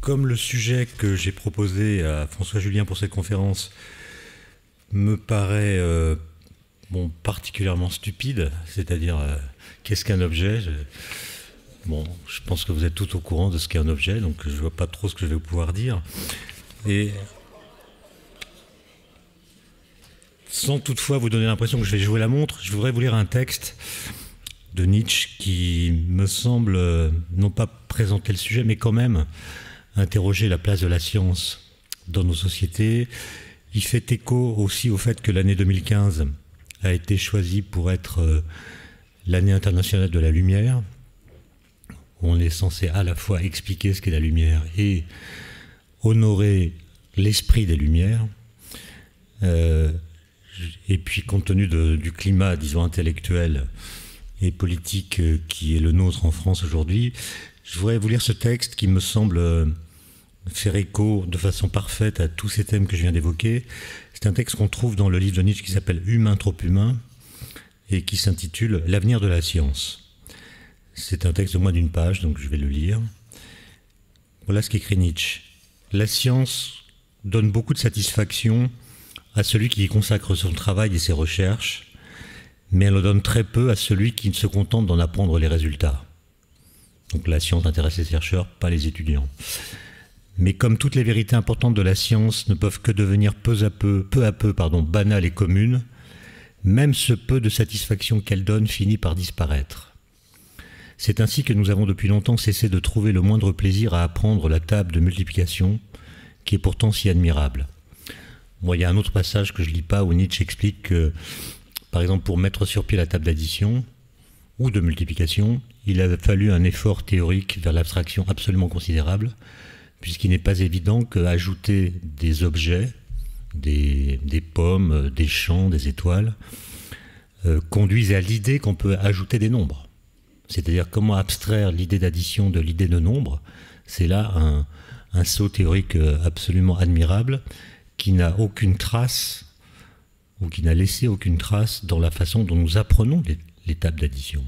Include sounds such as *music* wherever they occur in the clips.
comme le sujet que j'ai proposé à François Julien pour cette conférence me paraît euh, bon, particulièrement stupide, c'est-à-dire euh, qu'est-ce qu'un objet je, Bon, je pense que vous êtes tout au courant de ce qu'est un objet, donc je ne vois pas trop ce que je vais pouvoir dire. Et sans toutefois vous donner l'impression que je vais jouer la montre, je voudrais vous lire un texte de Nietzsche qui me semble, euh, non pas présenter le sujet, mais quand même, interroger la place de la science dans nos sociétés. Il fait écho aussi au fait que l'année 2015 a été choisie pour être euh, l'année internationale de la lumière. On est censé à la fois expliquer ce qu'est la lumière et honorer l'esprit des lumières. Euh, et puis compte tenu du climat, disons, intellectuel et politique euh, qui est le nôtre en France aujourd'hui, je voudrais vous lire ce texte qui me semble euh, faire écho de façon parfaite à tous ces thèmes que je viens d'évoquer. C'est un texte qu'on trouve dans le livre de Nietzsche qui s'appelle Humain trop humain et qui s'intitule L'avenir de la science. C'est un texte de moins d'une page, donc je vais le lire. Voilà ce qu'écrit Nietzsche. La science donne beaucoup de satisfaction à celui qui y consacre son travail et ses recherches, mais elle en donne très peu à celui qui ne se contente d'en apprendre les résultats. Donc la science intéresse les chercheurs, pas les étudiants. Mais comme toutes les vérités importantes de la science ne peuvent que devenir peu à peu, peu à peu, pardon, banales et communes, même ce peu de satisfaction qu'elle donne finit par disparaître. C'est ainsi que nous avons depuis longtemps cessé de trouver le moindre plaisir à apprendre la table de multiplication, qui est pourtant si admirable. il y a un autre passage que je lis pas où Nietzsche explique que, par exemple, pour mettre sur pied la table d'addition ou de multiplication, il a fallu un effort théorique vers l'abstraction absolument considérable, puisqu'il n'est pas évident qu'ajouter des objets, des, pommes, des champs, des étoiles, euh, conduise à l'idée qu'on peut ajouter des nombres. C'est-à-dire comment abstraire l'idée d'addition de l'idée de nombre. C'est là un, saut théorique euh, absolument admirable qui n'a aucune trace ou qui n'a laissé aucune trace dans la façon dont nous apprenons l'étape d'addition.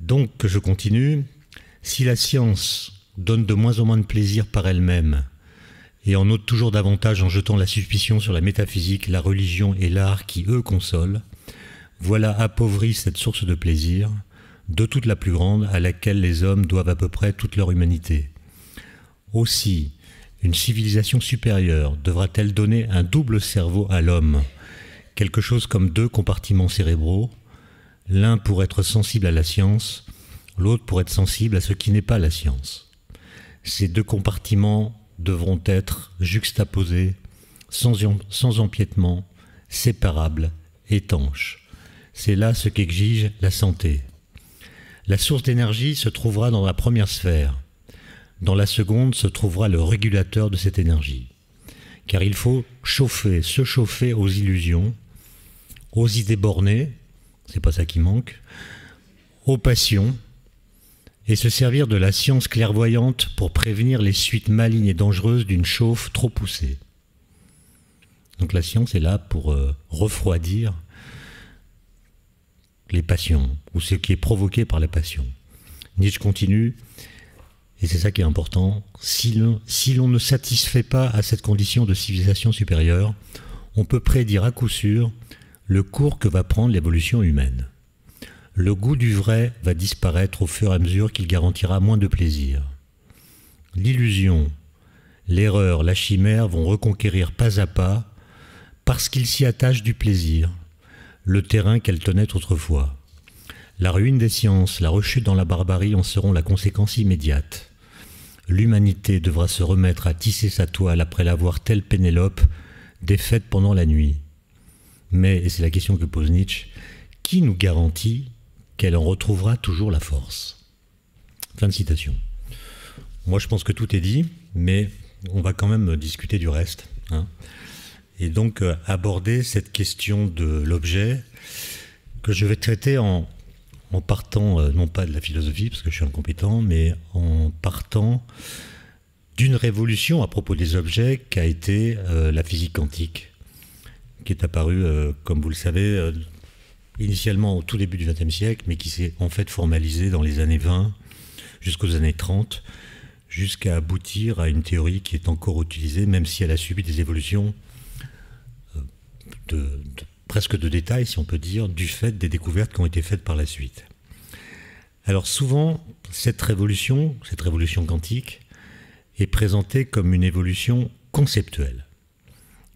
Donc, je continue. Si la science donne de moins en moins de plaisir par elle-même, et en ôte toujours davantage en jetant la suspicion sur la métaphysique, la religion et l'art qui, eux, consolent, voilà appauvrie cette source de plaisir, de toute la plus grande, à laquelle les hommes doivent à peu près toute leur humanité. Aussi, une civilisation supérieure devra-t-elle donner un double cerveau à l'homme, quelque chose comme deux compartiments cérébraux, l'un pour être sensible à la science, l'autre pour être sensible à ce qui n'est pas la science. Ces deux compartiments devront être juxtaposés, sans, sans empiètement, séparables, étanches. C'est là ce qu'exige la santé. La source d'énergie se trouvera dans la première sphère. Dans la seconde se trouvera le régulateur de cette énergie. Car il faut chauffer, se chauffer aux illusions, aux idées bornées, c'est pas ça qui manque, aux passions, et se servir de la science clairvoyante pour prévenir les suites malignes et dangereuses d'une chauffe trop poussée. Donc la science est là pour euh, refroidir les passions, ou ce qui est provoqué par la passion. Nietzsche continue, et c'est ça qui est important, si l'on ne satisfait pas à cette condition de civilisation supérieure, on peut prédire à coup sûr le cours que va prendre l'évolution humaine. Le goût du vrai va disparaître au fur et à mesure qu'il garantira moins de plaisir. L'illusion, l'erreur, la chimère vont reconquérir pas à pas, parce qu'ils s'y attachent du plaisir, le terrain qu'elle tenait autrefois. La ruine des sciences, la rechute dans la barbarie en seront la conséquence immédiate. L'humanité devra se remettre à tisser sa toile après l'avoir telle Pénélope défaite pendant la nuit. Mais, et c'est la question que pose Nietzsche, qui nous garantit qu'elle en retrouvera toujours la force Fin de citation. Moi, je pense que tout est dit, mais on va quand même discuter du reste. Hein. Et donc, euh, aborder cette question de l'objet que je vais traiter en, partant, euh, non pas de la philosophie, parce que je suis incompétent, mais en partant d'une révolution à propos des objets qu'a été euh, la physique quantique qui est apparu, euh, comme vous le savez, euh, initialement au tout début du XXe siècle, mais qui s'est en fait formalisé dans les années 20 jusqu'aux années 30, jusqu'à aboutir à une théorie qui est encore utilisée, même si elle a subi des évolutions euh, de, presque de détail, si on peut dire, du fait des découvertes qui ont été faites par la suite. Alors souvent, cette révolution, cette révolution quantique, est présentée comme une évolution conceptuelle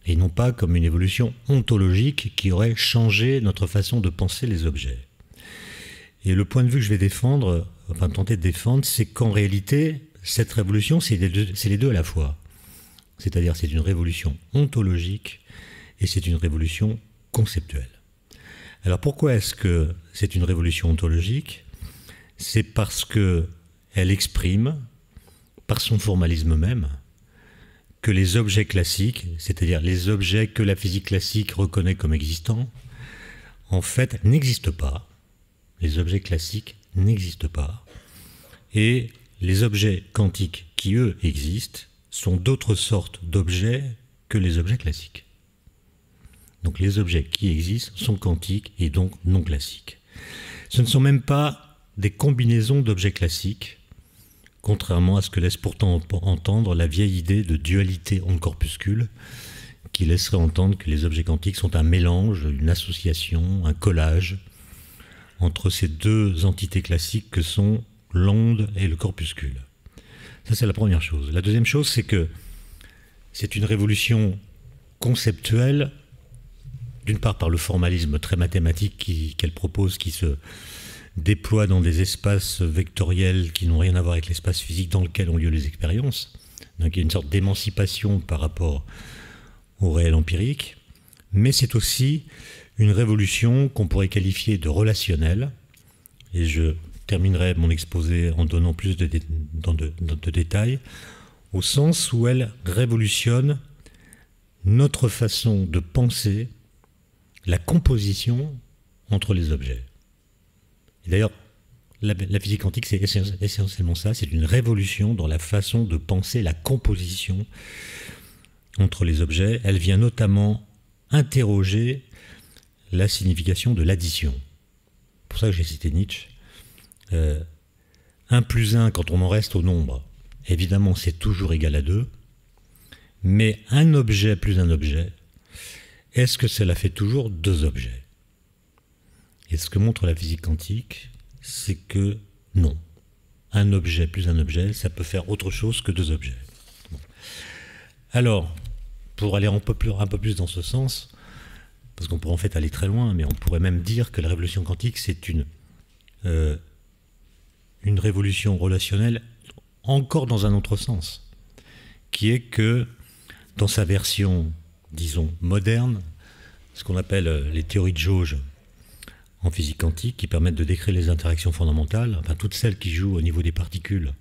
et non pas comme une évolution ontologique qui aurait changé notre façon de penser les objets. Et le point de vue que je vais défendre, enfin tenter de défendre, c'est qu'en réalité, cette révolution, c'est les, les, deux à la fois. C'est-à-dire, c'est une révolution ontologique et c'est une révolution conceptuelle. Alors pourquoi est-ce que c'est une révolution ontologique C'est parce que elle exprime, par son formalisme même, que les objets classiques, c'est-à-dire les objets que la physique classique reconnaît comme existants, en fait n'existent pas. Les objets classiques n'existent pas. Et les objets quantiques qui, eux, existent, sont d'autres sortes d'objets que les objets classiques. Donc les objets qui existent sont quantiques et donc non classiques. Ce ne sont même pas des combinaisons d'objets classiques, contrairement à ce que laisse pourtant entendre la vieille idée de dualité en corpuscule qui laisserait entendre que les objets quantiques sont un mélange, une association, un collage entre ces deux entités classiques que sont l'onde et le corpuscule. Ça, c'est la première chose. La deuxième chose, c'est que c'est une révolution conceptuelle, d'une part par le formalisme très mathématique qu'elle propose, qui se déploie dans des espaces vectoriels qui n'ont rien à voir avec l'espace physique dans lequel ont lieu les expériences. Donc il y a une sorte d'émancipation par rapport au réel empirique, mais c'est aussi une révolution qu'on pourrait qualifier de relationnelle. Et je terminerai mon exposé en donnant plus de, de détails, au sens où elle révolutionne notre façon de penser la composition entre les objets d'ailleurs, la, physique quantique, c'est essentiellement ça, c'est une révolution dans la façon de penser la composition entre les objets. Elle vient notamment interroger la signification de l'addition. pour ça que j'ai cité Nietzsche. Euh, un 1 plus 1, quand on en reste au nombre, évidemment, c'est toujours égal à 2. Mais un objet plus un objet, est-ce que cela fait toujours deux objets et ce que montre la physique quantique, c'est que non. Un objet plus un objet, ça peut faire autre chose que deux objets. Alors, pour aller un peu, plus, dans ce sens, parce qu'on pourrait en fait aller très loin, mais on pourrait même dire que la révolution quantique, c'est une, euh, une révolution relationnelle encore dans un autre sens, qui est que dans sa version, disons, moderne, ce qu'on appelle euh, les théories de jauge, en physique quantique qui permettent de décrire les interactions fondamentales, enfin toutes celles qui jouent au niveau des particules,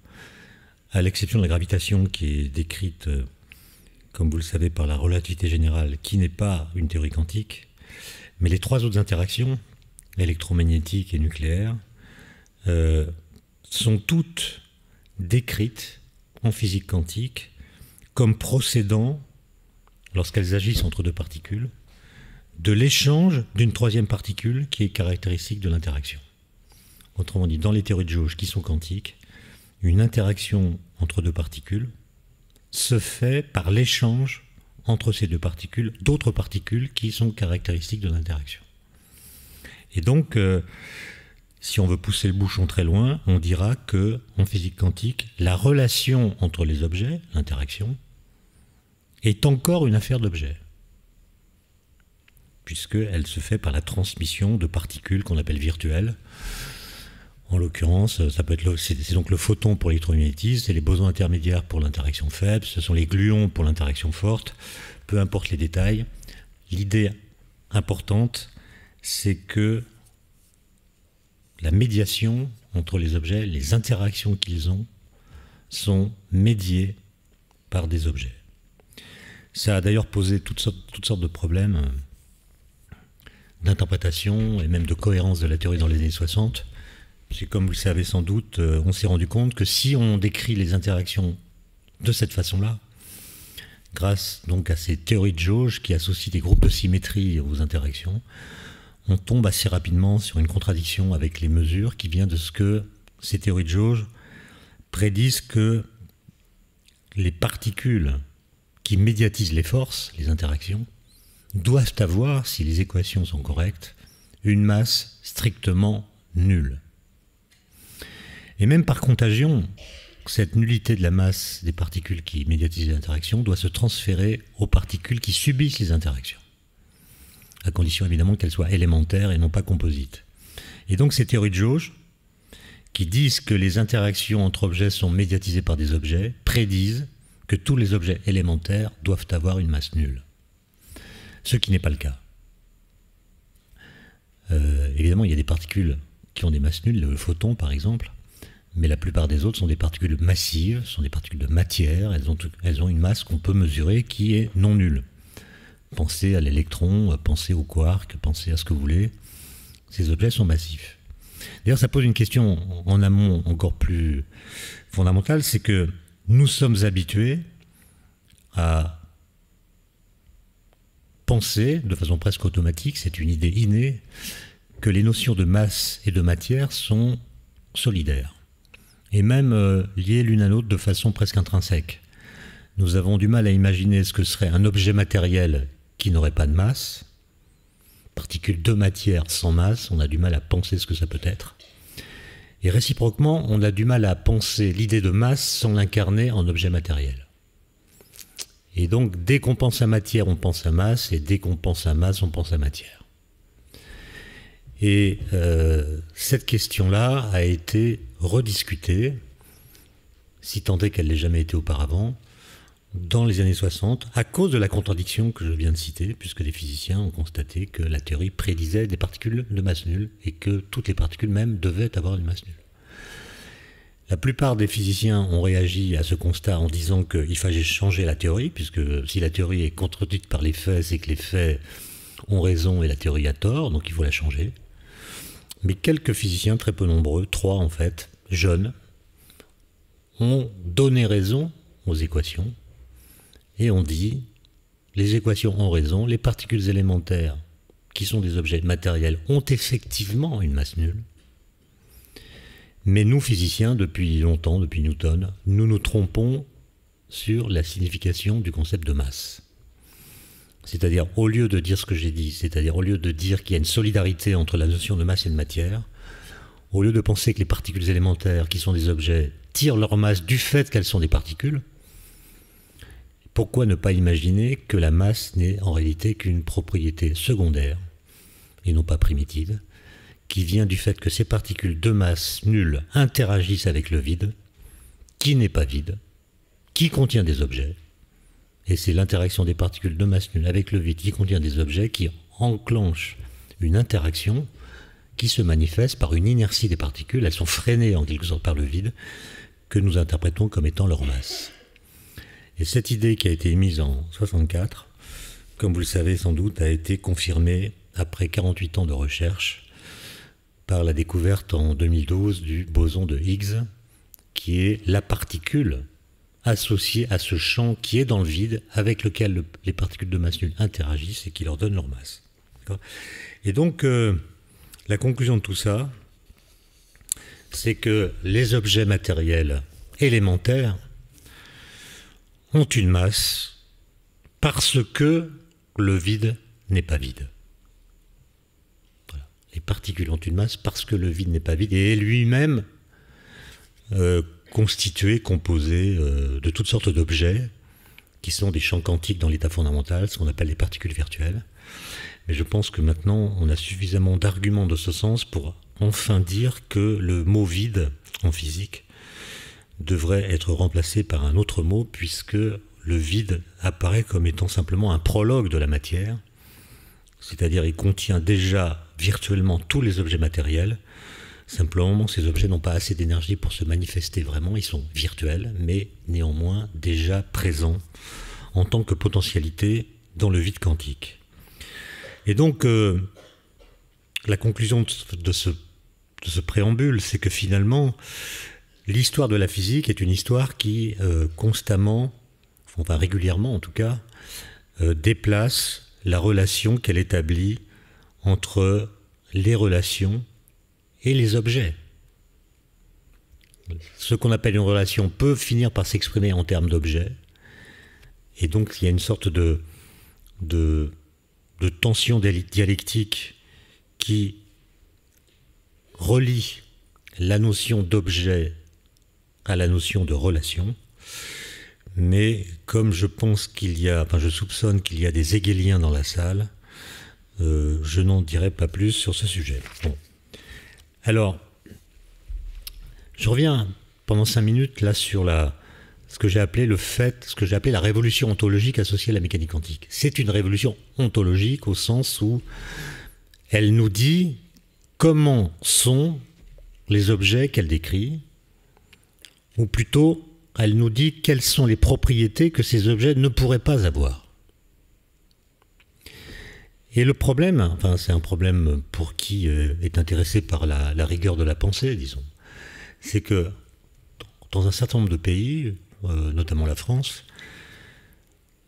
à l'exception de la gravitation qui est décrite, euh, comme vous le savez, par la relativité générale, qui n'est pas une théorie quantique. Mais les trois autres interactions, électromagnétique et nucléaire, euh, sont toutes décrites en physique quantique comme procédant, lorsqu'elles agissent entre deux particules, de l'échange d'une troisième particule qui est caractéristique de l'interaction. Autrement dit, dans les théories de jauge qui sont quantiques, une interaction entre deux particules se fait par l'échange entre ces deux particules, d'autres particules qui sont caractéristiques de l'interaction. Et donc, euh, si on veut pousser le bouchon très loin, on dira que, en physique quantique, la relation entre les objets, l'interaction, est encore une affaire d'objets puisqu'elle se fait par la transmission de particules qu'on appelle virtuelles. En l'occurrence, c'est donc le photon pour l'électromagnétisme, c'est les bosons intermédiaires pour l'interaction faible, ce sont les gluons pour l'interaction forte, peu importe les détails. L'idée importante, c'est que la médiation entre les objets, les interactions qu'ils ont, sont médiées par des objets. Ça a d'ailleurs posé toutes sortes de problèmes euh, d'interprétation et même de cohérence de la théorie dans les années 60. C'est comme vous le savez sans doute, euh, on s'est rendu compte que si on décrit les interactions de cette façon-là, grâce donc à ces théories de jauge qui associent des groupes de symétrie aux interactions, on tombe assez rapidement sur une contradiction avec les mesures qui vient de ce que ces théories de jauge prédisent que les particules qui médiatisent les forces, les interactions, doivent avoir, si les équations sont correctes, une masse strictement nulle. Et même par contagion, cette nullité de la masse des particules qui médiatisent l'interaction doit se transférer aux particules qui subissent les interactions, à condition évidemment qu'elles soient élémentaires et non pas composites. Et donc ces théories de jauge, qui disent que les interactions entre objets sont médiatisées par des objets, prédisent que tous les objets élémentaires doivent avoir une masse nulle ce qui n'est pas le cas. Euh, évidemment, il y a des particules qui ont des masses nulles, le photon par exemple, mais la plupart des autres sont des particules massives, sont des particules de matière, elles ont, elles ont une masse qu'on peut mesurer qui est non nulle. Pensez à l'électron, pensez au quark, pensez à ce que vous voulez, ces objets sont massifs. D'ailleurs, ça pose une question en amont encore plus fondamentale, c'est que nous sommes habitués à penser de façon presque automatique, c'est une idée innée, que les notions de masse et de matière sont solidaires et même euh, liées l'une à l'autre de façon presque intrinsèque. Nous avons du mal à imaginer ce que serait un objet matériel qui n'aurait pas de masse, particules de matière sans masse, on a du mal à penser ce que ça peut être. Et réciproquement, on a du mal à penser l'idée de masse sans l'incarner en objet matériel. Et donc, dès qu'on pense à matière, on pense à masse, et dès qu'on pense à masse, on pense à matière. Et euh, cette question-là a été rediscutée, si tant est qu'elle n'ait jamais été auparavant, dans les années 60, à cause de la contradiction que je viens de citer, puisque les physiciens ont constaté que la théorie prédisait des particules de masse nulle, et que toutes les particules même devaient avoir une masse nulle. La plupart des physiciens ont réagi à ce constat en disant qu'il fallait changer la théorie, puisque si la théorie est contredite par les faits, c'est que les faits ont raison et la théorie a tort, donc il faut la changer. Mais quelques physiciens, très peu nombreux, trois en fait, jeunes, ont donné raison aux équations et ont dit les équations ont raison, les particules élémentaires, qui sont des objets matériels, ont effectivement une masse nulle. Mais nous, physiciens, depuis longtemps, depuis Newton, nous nous trompons sur la signification du concept de masse. C'est-à-dire, au lieu de dire ce que j'ai dit, c'est-à-dire au lieu de dire qu'il y a une solidarité entre la notion de masse et de matière, au lieu de penser que les particules élémentaires, qui sont des objets, tirent leur masse du fait qu'elles sont des particules, pourquoi ne pas imaginer que la masse n'est en réalité qu'une propriété secondaire, et non pas primitive, qui vient du fait que ces particules de masse nulle interagissent avec le vide, qui n'est pas vide, qui contient des objets. Et c'est l'interaction des particules de masse nulle avec le vide qui contient des objets qui enclenche une interaction qui se manifeste par une inertie des particules. Elles sont freinées en quelque sorte par le vide que nous interprétons comme étant leur masse. Et cette idée qui a été émise en 1964 comme vous le savez sans doute, a été confirmée après 48 ans de recherche par la découverte en 2012 du boson de Higgs, qui est la particule associée à ce champ qui est dans le vide avec lequel les particules de masse nulle interagissent et qui leur donne leur masse. Et donc, euh, la conclusion de tout ça, c'est que les objets matériels élémentaires ont une masse parce que le vide n'est pas vide les particules ont une masse parce que le vide n'est pas vide et est lui-même euh, constitué, composé euh, de toutes sortes d'objets qui sont des champs quantiques dans l'état fondamental, ce qu'on appelle les particules virtuelles. Mais je pense que maintenant, on a suffisamment d'arguments de ce sens pour enfin dire que le mot vide en physique devrait être remplacé par un autre mot, puisque le vide apparaît comme étant simplement un prologue de la matière, c'est-à-dire il contient déjà virtuellement tous les objets matériels. Simplement, ces objets n'ont pas assez d'énergie pour se manifester vraiment. Ils sont virtuels, mais néanmoins déjà présents en tant que potentialité dans le vide quantique. Et donc, euh, la conclusion de ce, préambule, c'est que finalement, l'histoire de la physique est une histoire qui constamment euh, constamment, enfin régulièrement en tout cas, euh, déplace la relation qu'elle établit entre les relations et les objets. Ce qu'on appelle une relation peut finir par s'exprimer en termes d'objets. Et donc il y a une sorte de, de, de tension dialectique qui relie la notion d'objet à la notion de relation. Mais comme je pense qu'il y a, enfin je soupçonne qu'il y a des hegeliens dans la salle, euh, je n'en dirai pas plus sur ce sujet. Alors, je reviens pendant cinq minutes là sur la, ce que j'ai appelé le fait, ce que j'ai appelé la révolution ontologique associée à la mécanique quantique. C'est une révolution ontologique au sens où elle nous dit comment sont les objets qu'elle décrit, ou plutôt elle nous dit quelles sont les propriétés que ces objets ne pourraient pas avoir. Et le problème, enfin c'est un problème pour qui euh, est intéressé par la, rigueur de la pensée, disons, c'est que dans un certain nombre de pays, euh, notamment la France,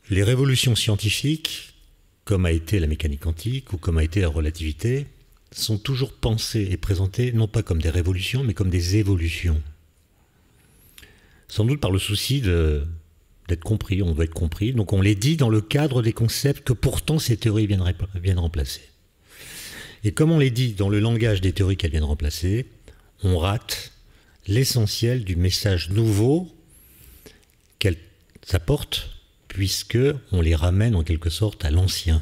les révolutions scientifiques, comme a été la mécanique quantique ou comme a été la relativité, sont toujours pensées et présentées non pas comme des révolutions, mais comme des évolutions. Sans doute par le souci de d'être compris, on veut être compris. Donc on les dit dans le cadre des concepts que pourtant ces théories viennent, remplacer. Et comme on les dit dans le langage des théories qu'elles viennent remplacer, on rate l'essentiel du message nouveau qu'elles apportent, puisque on les ramène en quelque sorte à l'ancien.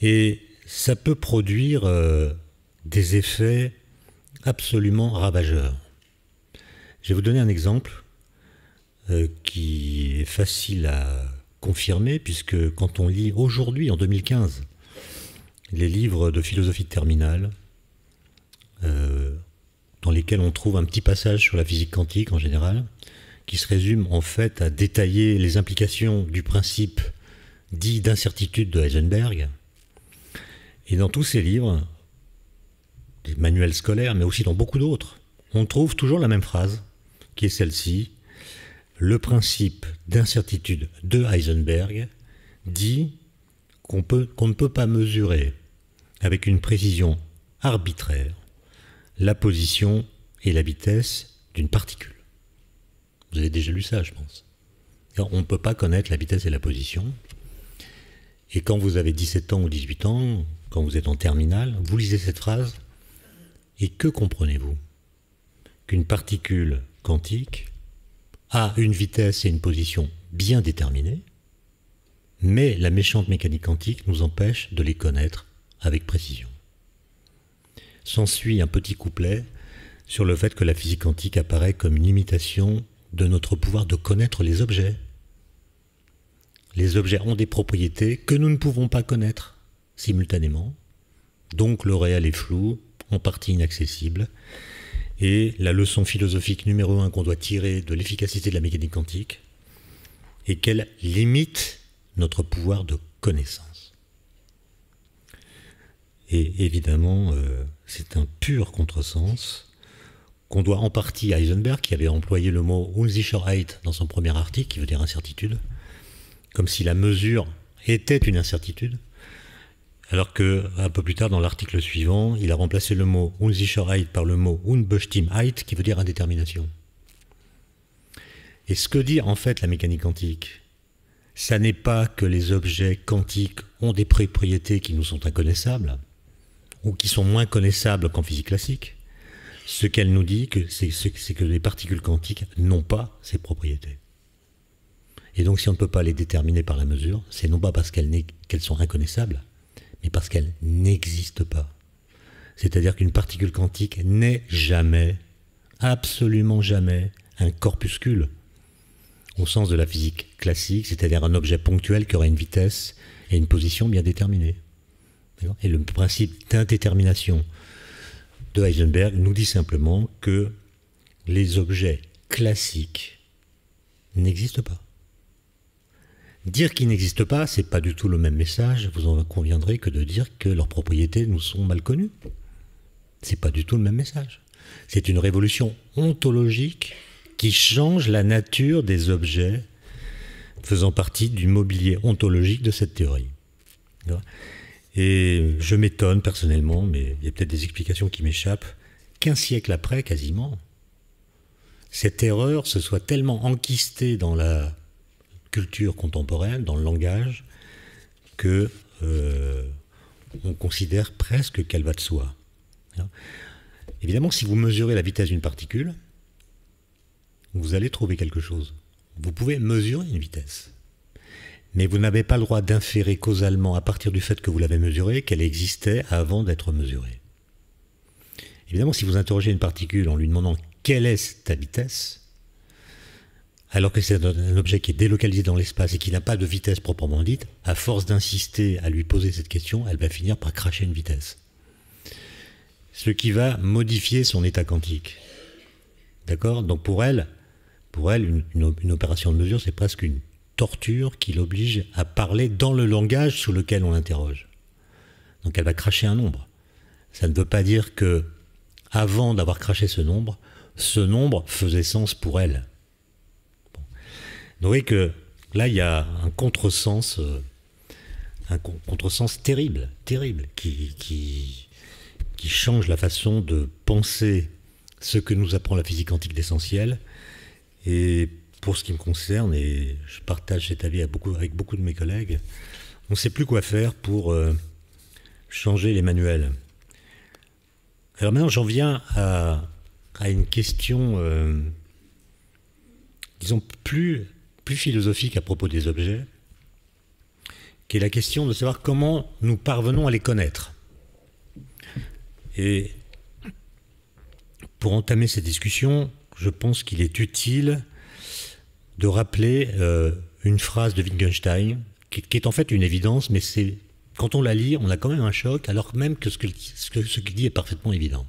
Et ça peut produire euh, des effets absolument ravageurs. Je vais vous donner un exemple. Euh, qui est facile à confirmer, puisque quand on lit aujourd'hui, en 2015, les livres de philosophie terminale, euh, dans lesquels on trouve un petit passage sur la physique quantique en général, qui se résume en fait à détailler les implications du principe dit d'incertitude de Heisenberg. Et dans tous ces livres, des manuels scolaires, mais aussi dans beaucoup d'autres, on trouve toujours la même phrase, qui est celle-ci le principe d'incertitude de Heisenberg dit qu'on ne peut pas mesurer avec une précision arbitraire la position et la vitesse d'une particule. Vous avez déjà lu ça, je pense. On ne peut pas connaître la vitesse et la position. Et quand vous avez 17 ans ou 18 ans, quand vous êtes en terminale, vous lisez cette phrase et que comprenez-vous Qu'une particule quantique a une vitesse et une position bien déterminées, mais la méchante mécanique quantique nous empêche de les connaître avec précision. S'ensuit un petit couplet sur le fait que la physique quantique apparaît comme une imitation de notre pouvoir de connaître les objets. Les objets ont des propriétés que nous ne pouvons pas connaître simultanément, donc le réel est flou, en partie inaccessible, et la leçon philosophique numéro un qu'on doit tirer de l'efficacité de la mécanique quantique est qu'elle limite notre pouvoir de connaissance. Et évidemment, euh, c'est un pur contresens qu'on doit en partie à Heisenberg, qui avait employé le mot Unsicherheit dans son premier article, qui veut dire incertitude, comme si la mesure était une incertitude alors que un peu plus tard dans l'article suivant, il a remplacé le mot Unsicherheit par le mot Unbestimmtheit qui veut dire indétermination. Et ce que dit en fait la mécanique quantique, ça n'est pas que les objets quantiques ont des propriétés qui nous sont inconnaissables ou qui sont moins connaissables qu'en physique classique. Ce qu'elle nous dit, c'est que les particules quantiques n'ont pas ces propriétés. Et donc si on ne peut pas les déterminer par la mesure, c'est non pas parce qu'elles sont inconnaissables, et parce qu'elle n'existe pas. C'est-à-dire qu'une particule quantique n'est jamais, absolument jamais, un corpuscule, au sens de la physique classique, c'est-à-dire un objet ponctuel qui aurait une vitesse et une position bien déterminées. Et le principe d'indétermination de Heisenberg nous dit simplement que les objets classiques n'existent pas. Dire qu'ils n'existent pas, c'est pas du tout le même message, vous en conviendrez, que de dire que leurs propriétés nous sont mal connues. C'est pas du tout le même message. C'est une révolution ontologique qui change la nature des objets faisant partie du mobilier ontologique de cette théorie. Et je m'étonne personnellement, mais il y a peut-être des explications qui m'échappent, qu'un siècle après, quasiment, cette erreur se soit tellement enquistée dans la culture contemporaine, dans le langage, que euh, on considère presque qu'elle va de soi. Évidemment, si vous mesurez la vitesse d'une particule, vous allez trouver quelque chose. Vous pouvez mesurer une vitesse. Mais vous n'avez pas le droit d'inférer causalement à partir du fait que vous l'avez mesurée qu'elle existait avant d'être mesurée. Évidemment, si vous interrogez une particule en lui demandant quelle est ta vitesse, alors que c'est un objet qui est délocalisé dans l'espace et qui n'a pas de vitesse proprement dite, à force d'insister à lui poser cette question, elle va finir par cracher une vitesse. Ce qui va modifier son état quantique. D'accord Donc pour elle, pour elle une, une opération de mesure, c'est presque une torture qui l'oblige à parler dans le langage sous lequel on l'interroge. Donc elle va cracher un nombre. Ça ne veut pas dire que, avant d'avoir craché ce nombre, ce nombre faisait sens pour elle. Vous voyez que là, il y a un contresens, euh, un contresens terrible, terrible, qui, qui, change la façon de penser ce que nous apprend la physique quantique d'essentiel. Et pour ce qui me concerne, et je partage cet avis avec beaucoup de mes collègues, on ne sait plus quoi faire pour euh, changer les manuels. Alors maintenant, j'en viens à, une question, euh, disons, plus plus philosophique à propos des objets, qui est la question de savoir comment nous parvenons à les connaître. Et pour entamer cette discussion, je pense qu'il est utile de rappeler euh, une phrase de Wittgenstein, qui, est en fait une évidence, mais c'est quand on la lit, on a quand même un choc, alors même que ce qu'il dit est parfaitement évident.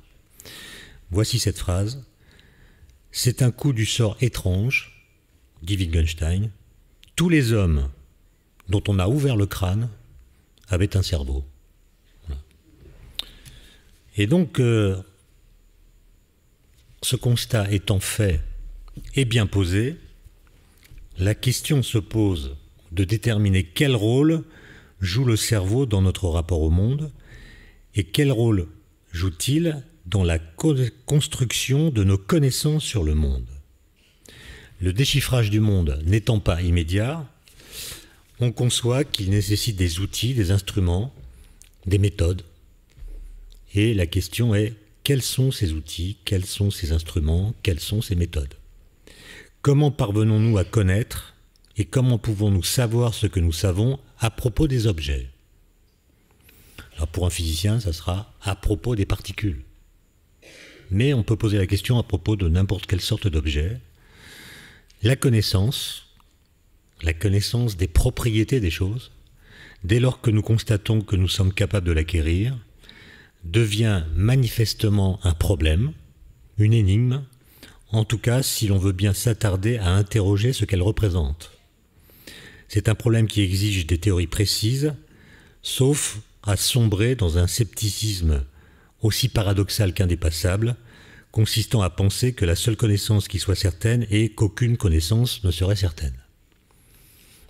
Voici cette phrase. C'est un coup du sort étrange dit Wittgenstein, tous les hommes dont on a ouvert le crâne avaient un cerveau. Et donc, euh, ce constat étant fait et bien posé, la question se pose de déterminer quel rôle joue le cerveau dans notre rapport au monde et quel rôle joue-t-il dans la construction de nos connaissances sur le monde. Le déchiffrage du monde n'étant pas immédiat, on conçoit qu'il nécessite des outils, des instruments, des méthodes. Et la question est, quels sont ces outils, quels sont ces instruments, quelles sont ces méthodes Comment parvenons-nous à connaître et comment pouvons-nous savoir ce que nous savons à propos des objets Alors pour un physicien, ça sera à propos des particules. Mais on peut poser la question à propos de n'importe quelle sorte d'objet, la connaissance, la connaissance des propriétés des choses, dès lors que nous constatons que nous sommes capables de l'acquérir, devient manifestement un problème, une énigme, en tout cas si l'on veut bien s'attarder à interroger ce qu'elle représente. C'est un problème qui exige des théories précises, sauf à sombrer dans un scepticisme aussi paradoxal qu'indépassable, consistant à penser que la seule connaissance qui soit certaine est qu'aucune connaissance ne serait certaine.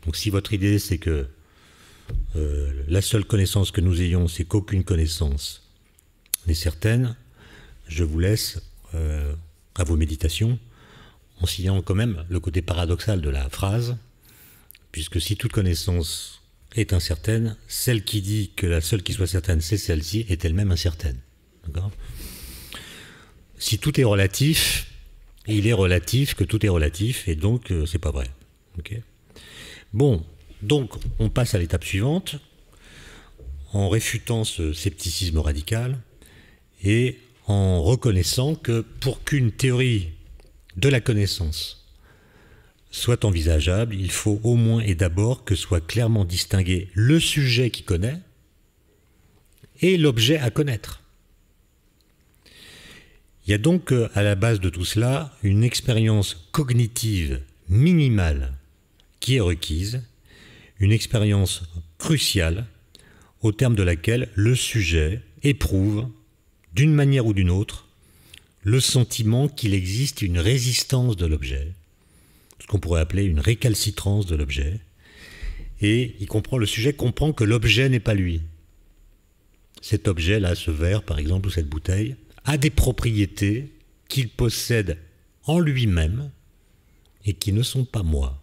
Donc si votre idée c'est que euh, la seule connaissance que nous ayons c'est qu'aucune connaissance n'est certaine, je vous laisse euh, à vos méditations en signant quand même le côté paradoxal de la phrase, puisque si toute connaissance est incertaine, celle qui dit que la seule qui soit certaine c'est celle-ci est elle-même incertaine. D'accord si tout est relatif, il est relatif que tout est relatif, et donc ce euh, c'est pas vrai. bon, donc on passe à l'étape suivante, en réfutant ce scepticisme radical, et en reconnaissant que pour qu'une théorie de la connaissance soit envisageable, il faut au moins et d'abord que soit clairement distingué le sujet qui connaît et l'objet à connaître. Il y a donc euh, à la base de tout cela une expérience cognitive minimale qui est requise, une expérience cruciale au terme de laquelle le sujet éprouve, d'une manière ou d'une autre, le sentiment qu'il existe une résistance de l'objet, ce qu'on pourrait appeler une récalcitrance de l'objet, et il comprend, le sujet comprend que l'objet n'est pas lui. Cet objet-là, ce verre par exemple, ou cette bouteille, a des propriétés qu'il possède en lui-même et qui ne sont pas moi.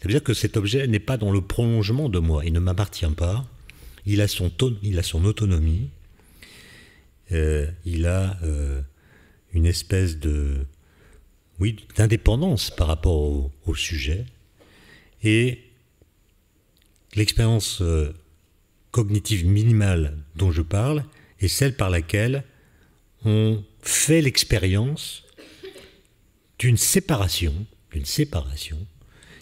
Ça veut dire que cet objet n'est pas dans le prolongement de moi, il ne m'appartient pas, il a son, il a son autonomie, euh, il a euh, une espèce de oui, d'indépendance par rapport au sujet, et l'expérience euh, cognitive minimale dont je parle, et celle par laquelle on fait l'expérience d'une séparation, d'une séparation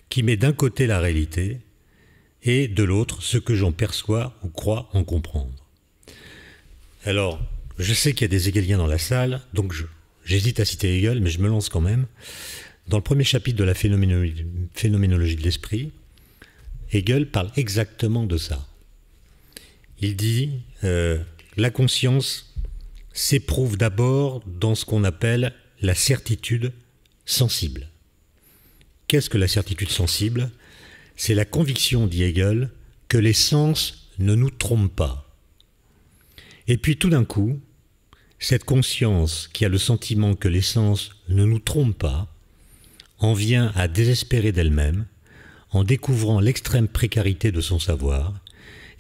qui met d'un côté la réalité et de l'autre ce que j'en perçois ou crois en comprendre. Alors, je sais qu'il y a des Hegeliens dans la salle, donc j'hésite à citer Hegel, mais je me lance quand même. Dans le premier chapitre de la phénoménologie, de l'esprit, Hegel parle exactement de ça. Il dit euh, la conscience s'éprouve d'abord dans ce qu'on appelle la certitude sensible. Qu'est-ce que la certitude sensible C'est la conviction, dit Hegel, que les sens ne nous trompent pas. Et puis tout d'un coup, cette conscience qui a le sentiment que les sens ne nous trompent pas en vient à désespérer d'elle-même en découvrant l'extrême précarité de son savoir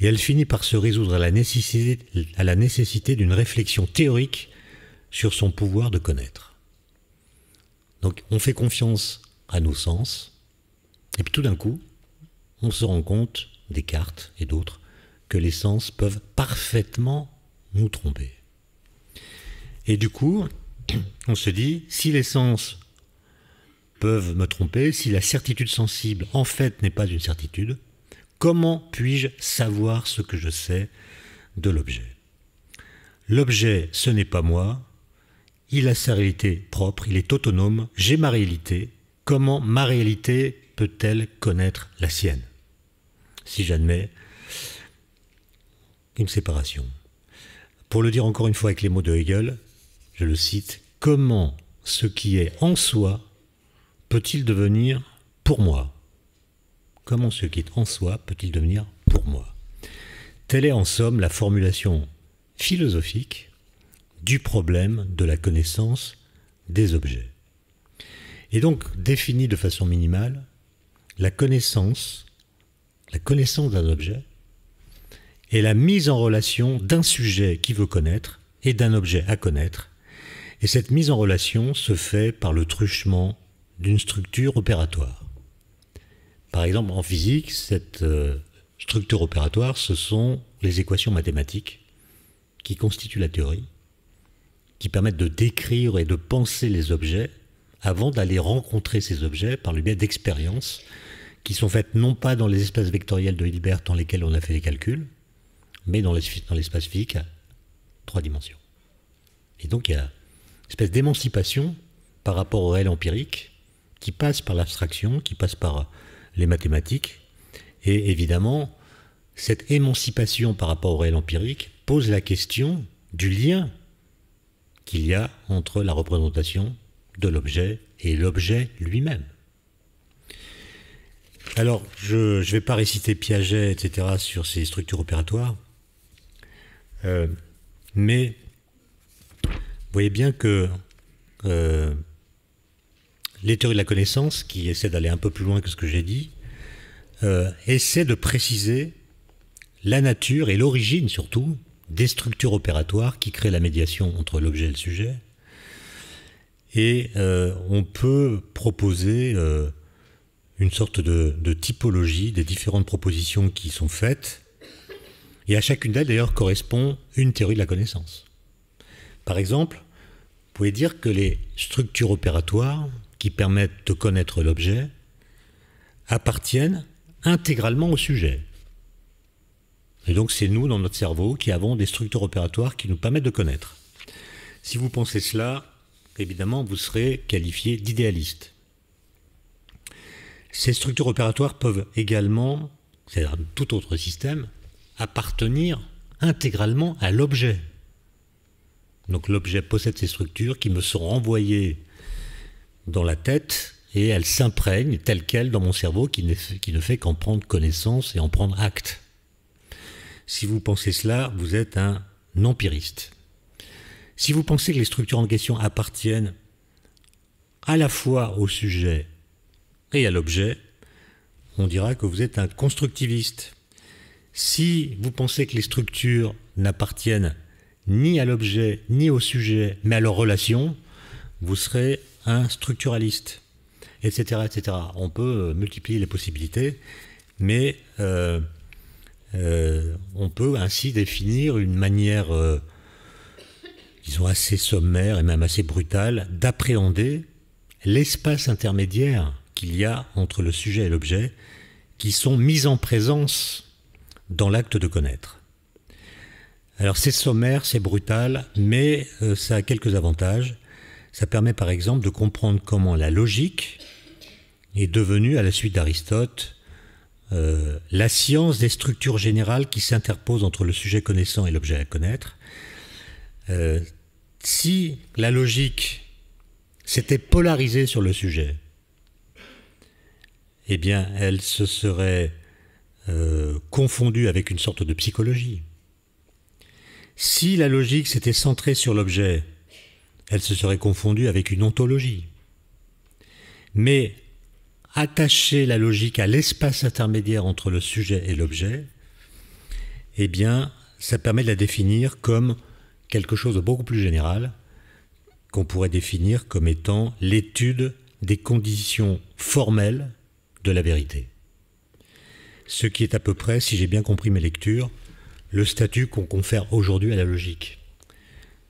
et elle finit par se résoudre à la nécessité, à la nécessité d'une réflexion théorique sur son pouvoir de connaître. Donc on fait confiance à nos sens, et puis tout d'un coup, on se rend compte, Descartes et d'autres, que les sens peuvent parfaitement nous tromper. Et du coup, *clears throat* on se dit, si les sens peuvent me tromper, si la certitude sensible en fait n'est pas une certitude, Comment puis-je savoir ce que je sais de l'objet L'objet, ce n'est pas moi, il a sa réalité propre, il est autonome, j'ai ma réalité. Comment ma réalité peut-elle connaître la sienne Si j'admets une séparation. Pour le dire encore une fois avec les mots de Hegel, je le cite, comment ce qui est en soi peut-il devenir pour moi Comment ce qui est en soi peut-il devenir pour moi Telle est en somme la formulation philosophique du problème de la connaissance des objets. Et donc, définie de façon minimale, la connaissance, la connaissance d'un objet, est la mise en relation d'un sujet qui veut connaître et d'un objet à connaître. Et cette mise en relation se fait par le truchement d'une structure opératoire. Par exemple, en physique, cette euh, structure opératoire, ce sont les équations mathématiques qui constituent la théorie, qui permettent de décrire et de penser les objets avant d'aller rencontrer ces objets par le biais d'expériences qui sont faites non pas dans les espaces vectoriels de Hilbert dans lesquels on a fait les calculs, mais dans l'espace physique à trois dimensions. Et donc il y a une espèce d'émancipation par rapport au réel empirique qui passe par l'abstraction, qui passe par les mathématiques. Et évidemment, cette émancipation par rapport au réel empirique pose la question du lien qu'il y a entre la représentation de l'objet et l'objet lui-même. Alors, je ne vais pas réciter Piaget, etc., sur ces structures opératoires, euh, mais vous voyez bien que euh, les théories de la connaissance, qui essaient d'aller un peu plus loin que ce que j'ai dit, euh, essaient de préciser la nature et l'origine surtout des structures opératoires qui créent la médiation entre l'objet et le sujet. Et euh, on peut proposer euh, une sorte de, typologie des différentes propositions qui sont faites. Et à chacune d'elles, d'ailleurs, correspond une théorie de la connaissance. Par exemple, vous pouvez dire que les structures opératoires qui permettent de connaître l'objet appartiennent intégralement au sujet. Et donc c'est nous, dans notre cerveau, qui avons des structures opératoires qui nous permettent de connaître. Si vous pensez cela, évidemment, vous serez qualifié d'idéaliste. Ces structures opératoires peuvent également, cest un tout autre système, appartenir intégralement à l'objet. Donc l'objet possède ces structures qui me sont envoyées dans la tête et elle s'imprègne telle qu'elle dans mon cerveau qui ne, qui ne fait qu'en prendre connaissance et en prendre acte. Si vous pensez cela, vous êtes un empiriste. Si vous pensez que les structures en question appartiennent à la fois au sujet et à l'objet, on dira que vous êtes un constructiviste. Si vous pensez que les structures n'appartiennent ni à l'objet, ni au sujet, mais à leur relation, vous serez un hein, structuraliste, etc., etc. On peut euh, multiplier les possibilités, mais euh, euh, on peut ainsi définir une manière, disons, assez sommaire et même assez brutale d'appréhender l'espace intermédiaire qu'il y a entre le sujet et l'objet, qui sont mis en présence dans l'acte de connaître. Alors c'est sommaire, c'est brutal, mais ça a quelques avantages. Ça permet par exemple de comprendre comment la logique est devenue, à la suite d'Aristote, euh, la science des structures générales qui s'interposent entre le sujet connaissant et l'objet à connaître. Euh, si la logique s'était polarisée sur le sujet, eh bien, elle se serait euh, confondue avec une sorte de psychologie. Si la logique s'était centrée sur l'objet, elle se serait confondue avec une ontologie. Mais attacher la logique à l'espace intermédiaire entre le sujet et l'objet, eh bien, ça permet de la définir comme quelque chose de beaucoup plus général, qu'on pourrait définir comme étant l'étude des conditions formelles de la vérité. Ce qui est à peu près, si j'ai bien compris mes lectures, le statut qu'on confère aujourd'hui à la logique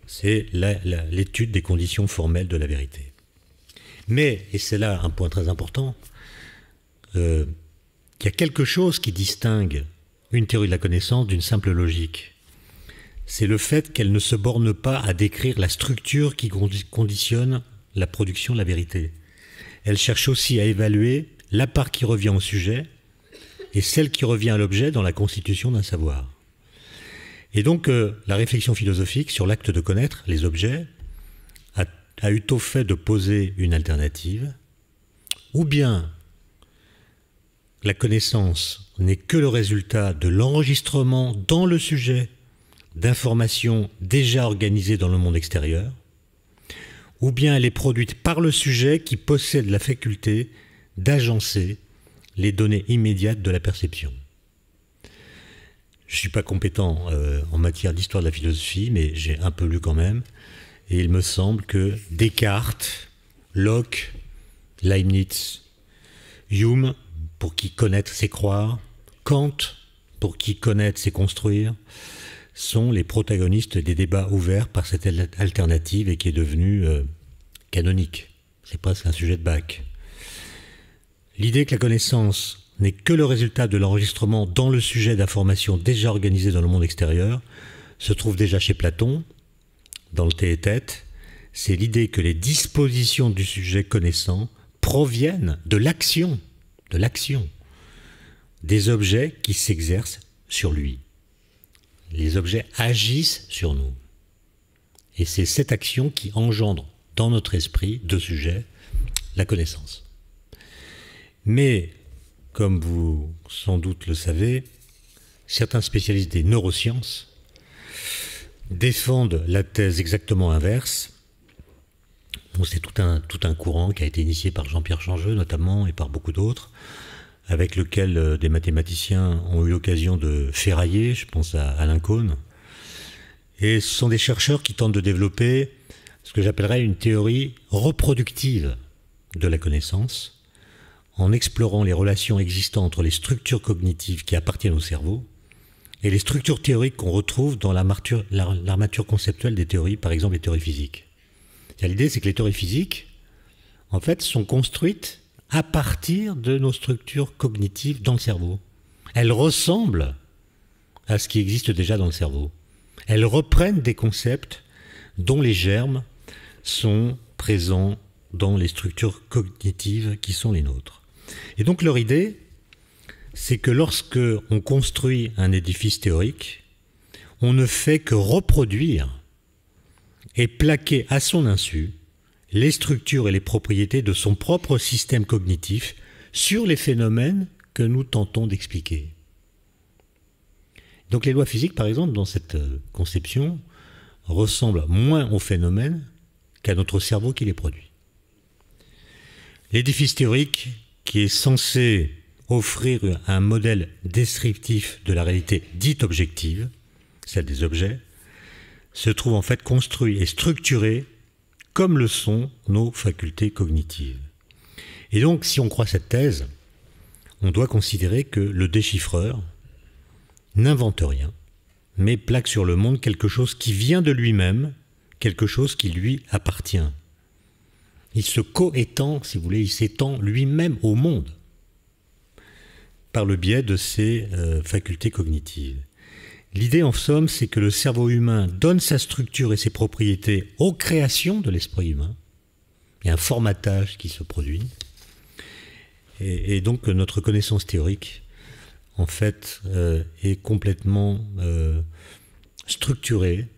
c'est l'étude des conditions formelles de la vérité. Mais, et c'est là un point très important, euh, il y a quelque chose qui distingue une théorie de la connaissance d'une simple logique. C'est le fait qu'elle ne se borne pas à décrire la structure qui conditionne la production de la vérité. Elle cherche aussi à évaluer la part qui revient au sujet et celle qui revient à l'objet dans la constitution d'un savoir. Et donc euh, la réflexion philosophique sur l'acte de connaître les objets a, a, eu au fait de poser une alternative, ou bien la connaissance n'est que le résultat de l'enregistrement dans le sujet d'informations déjà organisées dans le monde extérieur, ou bien elle est produite par le sujet qui possède la faculté d'agencer les données immédiates de la perception. Je ne suis pas compétent euh, en matière d'histoire de la philosophie, mais j'ai un peu lu quand même. Et il me semble que Descartes, Locke, Leibniz, Hume, pour qui connaître c'est croire, Kant, pour qui connaître c'est construire, sont les protagonistes des débats ouverts par cette alternative et qui est devenue euh, canonique. C'est presque un sujet de bac. L'idée que la connaissance n'est que le résultat de l'enregistrement dans le sujet d'informations déjà organisées dans le monde extérieur, se trouve déjà chez Platon, dans le tête c'est l'idée que les dispositions du sujet connaissant proviennent de l'action, de l'action, des objets qui s'exercent sur lui. Les objets agissent sur nous. Et c'est cette action qui engendre dans notre esprit, de sujet, la connaissance. Mais comme vous sans doute le savez, certains spécialistes des neurosciences défendent la thèse exactement inverse. C'est tout un, tout un courant qui a été initié par Jean-Pierre Changeux notamment et par beaucoup d'autres, avec lequel euh, des mathématiciens ont eu l'occasion de ferrailler, je pense à Alain Cohn. Et ce sont des chercheurs qui tentent de développer ce que j'appellerais une théorie reproductive de la connaissance, en explorant les relations existantes entre les structures cognitives qui appartiennent au cerveau et les structures théoriques qu'on retrouve dans l'armature conceptuelle des théories, par exemple les théories physiques. L'idée, c'est que les théories physiques, en fait, sont construites à partir de nos structures cognitives dans le cerveau. Elles ressemblent à ce qui existe déjà dans le cerveau. Elles reprennent des concepts dont les germes sont présents dans les structures cognitives qui sont les nôtres. Et donc leur idée, c'est que lorsque on construit un édifice théorique, on ne fait que reproduire et plaquer à son insu les structures et les propriétés de son propre système cognitif sur les phénomènes que nous tentons d'expliquer. Donc les lois physiques, par exemple, dans cette euh, conception, ressemblent moins aux phénomènes qu'à notre cerveau qui les produit. L'édifice théorique qui est censé offrir un modèle descriptif de la réalité dite objective, celle des objets, se trouve en fait construit et structuré comme le sont nos facultés cognitives. Et donc, si on croit cette thèse, on doit considérer que le déchiffreur n'invente rien, mais plaque sur le monde quelque chose qui vient de lui-même, quelque chose qui lui appartient. Il se coétend, si vous voulez, il s'étend lui-même au monde par le biais de ses euh, facultés cognitives. L'idée, en somme, c'est que le cerveau humain donne sa structure et ses propriétés aux créations de l'esprit humain. Il y a un formatage qui se produit. Et, donc notre connaissance théorique, en fait, euh, est complètement euh, structurée,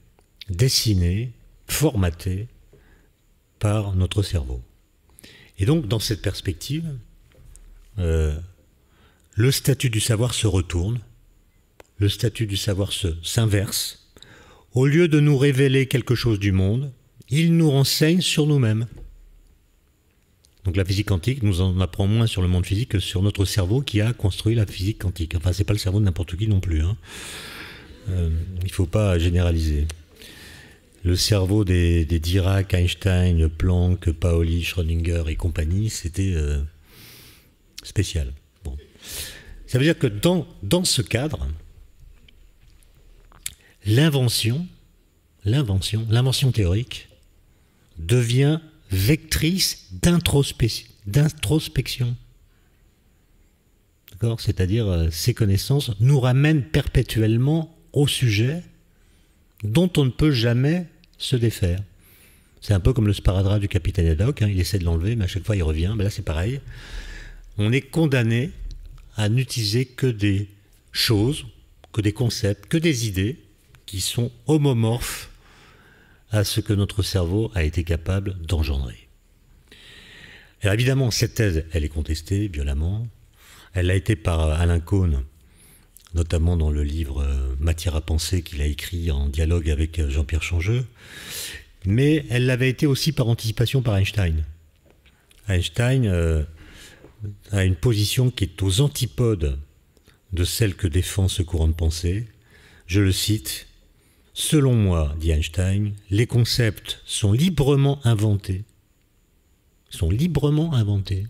dessinée, formatée notre cerveau. Et donc, dans cette perspective, euh, le statut du savoir se retourne, le statut du savoir s'inverse. Au lieu de nous révéler quelque chose du monde, il nous renseigne sur nous-mêmes. Donc la physique quantique nous en apprend moins sur le monde physique que sur notre cerveau qui a construit la physique quantique. Enfin, c'est pas le cerveau de n'importe qui non plus. Hein. Euh, il faut pas généraliser le cerveau des, Dirac, Einstein, Planck, Pauli, Schrödinger et compagnie, c'était euh, spécial. Ça veut dire que dans, dans ce cadre, l'invention, l'invention, l'invention théorique devient vectrice d'introspection. D'accord C'est-à-dire, que euh, ces connaissances nous ramènent perpétuellement au sujet dont on ne peut jamais se défaire. C'est un peu comme le sparadrap du capitaine Haddock, hein. il essaie de l'enlever, mais à chaque fois il revient, mais ben là c'est pareil. On est condamné à n'utiliser que des choses, que des concepts, que des idées qui sont homomorphes à ce que notre cerveau a été capable d'engendrer. Alors évidemment, cette thèse, elle est contestée violemment. Elle a été par Alain Cohn notamment dans le livre euh, Matière à penser qu'il a écrit en dialogue avec euh, Jean-Pierre Changeux, mais elle l'avait été aussi par anticipation par Einstein. Einstein euh, a une position qui est aux antipodes de celle que défend ce courant de pensée. Je le cite, Selon moi, dit Einstein, les concepts sont librement inventés, sont librement inventés,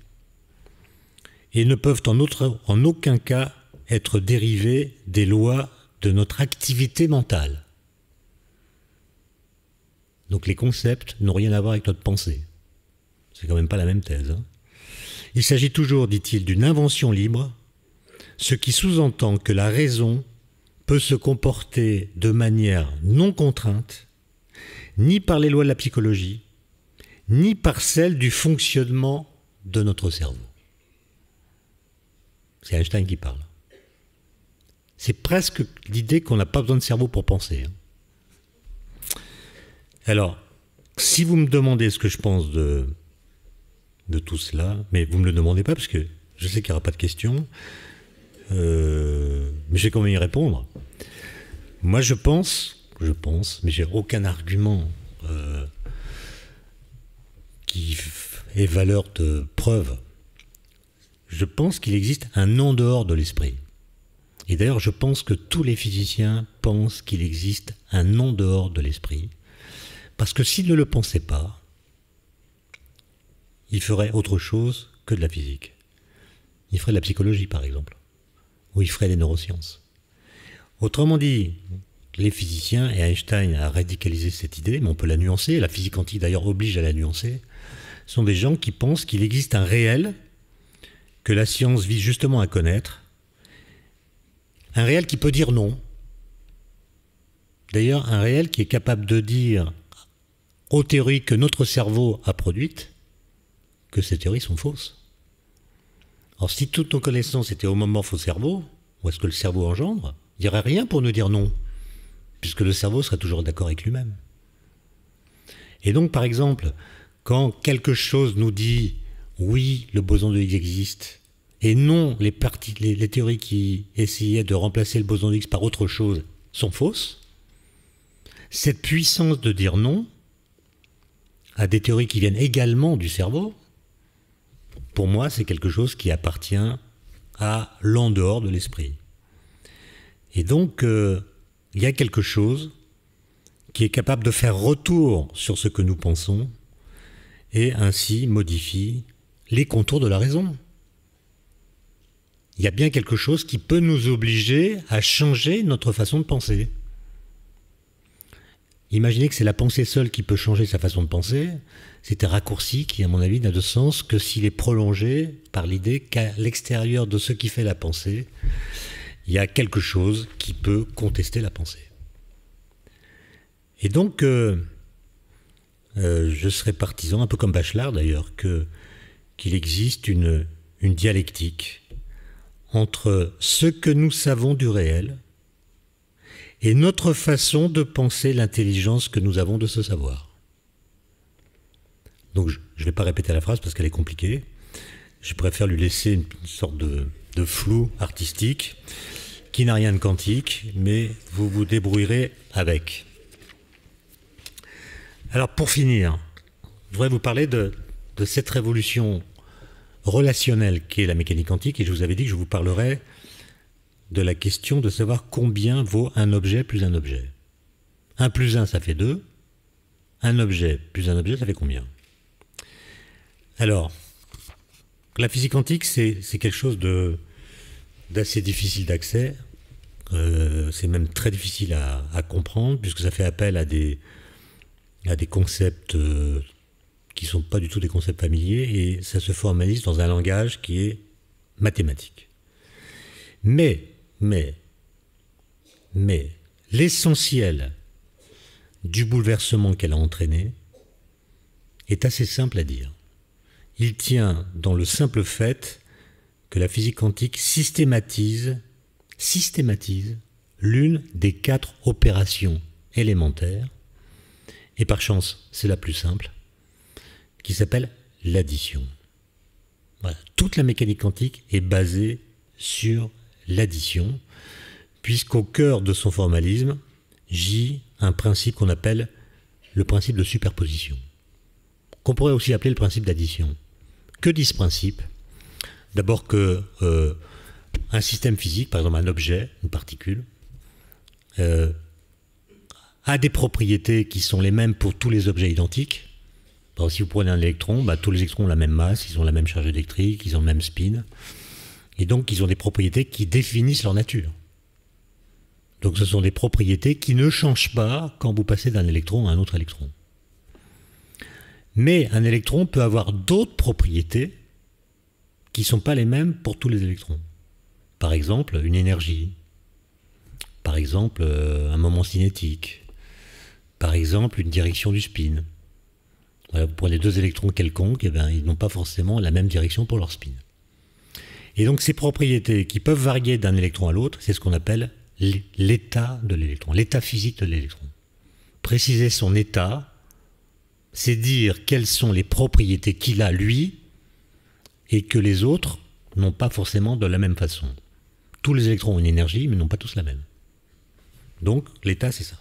et ne peuvent en, en aucun cas être dérivés des lois de notre activité mentale. Donc les concepts n'ont rien à voir avec notre pensée. C'est quand même pas la même thèse. Hein. Il s'agit toujours, dit-il, d'une invention libre, ce qui sous-entend que la raison peut se comporter de manière non contrainte, ni par les lois de la psychologie, ni par celles du fonctionnement de notre cerveau. C'est Einstein qui parle. C'est presque l'idée qu'on n'a pas besoin de cerveau pour penser. Hein. Alors, si vous me demandez ce que je pense de, de tout cela, mais vous ne me le demandez pas parce que je sais qu'il n'y aura pas de questions, euh, mais je vais quand même y répondre. Moi, je pense, je pense, mais j'ai aucun argument euh, qui ait valeur de preuve. Je pense qu'il existe un en dehors de l'esprit. Et d'ailleurs, je pense que tous les physiciens pensent qu'il existe un en dehors de l'esprit, parce que s'ils ne le pensaient pas, ils feraient autre chose que de la physique. Ils feraient de la psychologie, par exemple, ou ils feraient des neurosciences. Autrement dit, les physiciens, et Einstein a radicalisé cette idée, mais on peut la nuancer, la physique quantique d'ailleurs oblige à la nuancer, sont des gens qui pensent qu'il existe un réel que la science vise justement à connaître, un réel qui peut dire non. D'ailleurs, un réel qui est capable de dire aux théories que notre cerveau a produites que ces théories sont fausses. Alors si toutes nos connaissances étaient au moment faux cerveau, ou est-ce que le cerveau engendre, il n'y aurait rien pour nous dire non, puisque le cerveau serait toujours d'accord avec lui-même. Et donc, par exemple, quand quelque chose nous dit oui, le boson de Higgs existe, et non les, théories qui essayaient de remplacer le boson Higgs par autre chose sont fausses, cette puissance de dire non à des théories qui viennent également du cerveau, pour moi, c'est quelque chose qui appartient à l'en dehors de l'esprit. Et donc, euh, il y a quelque chose qui est capable de faire retour sur ce que nous pensons et ainsi modifie les contours de la raison il y a bien quelque chose qui peut nous obliger à changer notre façon de penser. Imaginez que c'est la pensée seule qui peut changer sa façon de penser, c'est un raccourci qui, à mon avis, n'a de sens que s'il est prolongé par l'idée qu'à l'extérieur de ce qui fait la pensée, il y a quelque chose qui peut contester la pensée. Et donc, euh, euh, je serais partisan, un peu comme Bachelard d'ailleurs, qu'il existe une, une dialectique entre ce que nous savons du réel et notre façon de penser l'intelligence que nous avons de ce savoir. Donc je ne vais pas répéter la phrase parce qu'elle est compliquée. Je préfère lui laisser une, sorte de, flou artistique qui n'a rien de quantique, mais vous vous débrouillerez avec. Alors pour finir, je voudrais vous parler de cette révolution qui qu'est la mécanique quantique. Et je vous avais dit que je vous parlerais de la question de savoir combien vaut un objet plus un objet. un plus un ça fait deux Un objet plus un objet, ça fait combien Alors, la physique quantique, c'est quelque chose d'assez difficile d'accès. Euh, c'est même très difficile à, comprendre, puisque ça fait appel à des, à des concepts euh, qui sont pas du tout des concepts familiers, et ça se formalise dans un langage qui est mathématique. Mais, mais, mais, l'essentiel du bouleversement qu'elle a entraîné est assez simple à dire. Il tient dans le simple fait que la physique quantique systématise, systématise l'une des quatre opérations élémentaires. Et par chance, c'est la plus simple qui s'appelle l'addition. Toute la mécanique quantique est basée sur l'addition, puisqu'au cœur de son formalisme gît un principe qu'on appelle le principe de superposition, qu'on pourrait aussi appeler le principe d'addition. Que dit ce principe D'abord que euh, un système physique, par exemple un objet, une particule, euh, a des propriétés qui sont les mêmes pour tous les objets identiques, bah, si vous prenez un électron, bah, tous les électrons ont la même masse, ils ont la même charge électrique, ils ont le même spin. Et donc, ils ont des propriétés qui définissent leur nature. Donc, ce sont des propriétés qui ne changent pas quand vous passez d'un électron à un autre électron. Mais un électron peut avoir d'autres propriétés qui ne sont pas les mêmes pour tous les électrons. Par exemple, une énergie. Par exemple, euh, un moment cinétique. Par exemple, une direction du spin. Euh, pour les deux électrons quelconques, eh bien, ils n'ont pas forcément la même direction pour leur spin. Et donc ces propriétés qui peuvent varier d'un électron à l'autre, c'est ce qu'on appelle l'état de l'électron, l'état physique de l'électron. Préciser son état, c'est dire quelles sont les propriétés qu'il a lui et que les autres n'ont pas forcément de la même façon. Tous les électrons ont une énergie, mais n'ont pas tous la même. Donc l'état, c'est ça.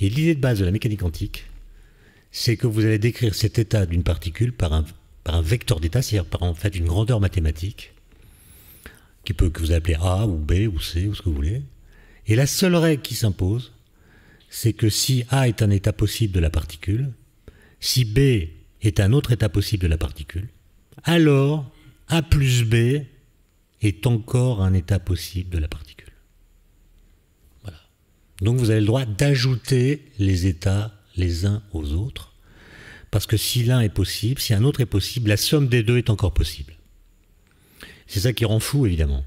Et l'idée de base de la mécanique quantique, c'est que vous allez décrire cet état d'une particule par un, vecteur d'état, c'est-à-dire par en fait une grandeur mathématique, qui peut, que vous appelez A ou B ou C ou ce que vous voulez. Et la seule règle qui s'impose, c'est que si A est un état possible de la particule, si B est un autre état possible de la particule, alors A plus B est encore un état possible de la particule. Voilà. Donc vous avez le droit d'ajouter les états les uns aux autres, parce que si l'un est possible, si un autre est possible, la somme des deux est encore possible. C'est ça qui rend fou, évidemment.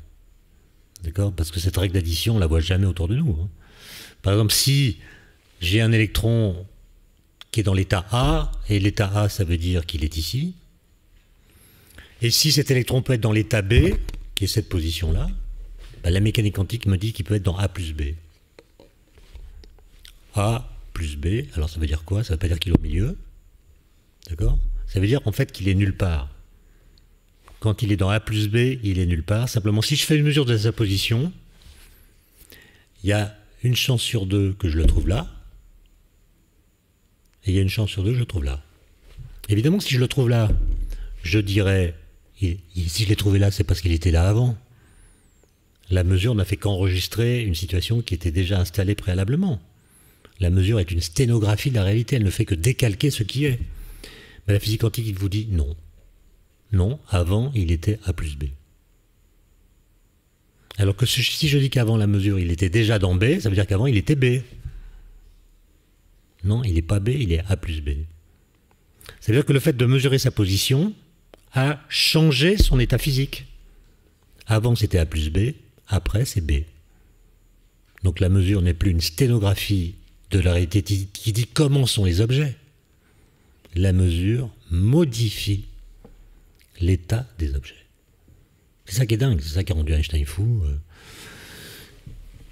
D'accord Parce que cette règle d'addition, on la voit jamais autour de nous. Hein. Par exemple, si j'ai un électron qui est dans l'état A, et l'état A, ça veut dire qu'il est ici, et si cet électron peut être dans l'état B, qui est cette position-là, bah, la mécanique quantique me dit qu'il peut être dans A plus B. A plus b. Alors ça veut dire quoi Ça veut pas dire qu'il est au milieu. D'accord Ça veut dire en fait qu'il est nulle part. Quand il est dans a plus b, il est nulle part. Simplement, si je fais une mesure de sa position, il y a une chance sur deux que je le trouve là. Et il y a une chance sur deux que je le trouve là. Évidemment, si je le trouve là, je dirais, si je l'ai trouvé là, c'est parce qu'il était là avant. La mesure n'a fait qu'enregistrer une situation qui était déjà installée préalablement. La mesure est une sténographie de la réalité, elle ne fait que décalquer ce qui est. Mais la physique quantique il vous dit non. Non, avant il était A plus B. Alors que si je dis qu'avant la mesure il était déjà dans B, ça veut dire qu'avant il était B. Non, il n'est pas B, il est A plus B. Ça veut dire que le fait de mesurer sa position a changé son état physique. Avant c'était A plus B, après c'est B. Donc la mesure n'est plus une sténographie de la réalité qui dit comment sont les objets, la mesure modifie l'état des objets. C'est ça qui est dingue, c'est ça qui a rendu Einstein fou euh,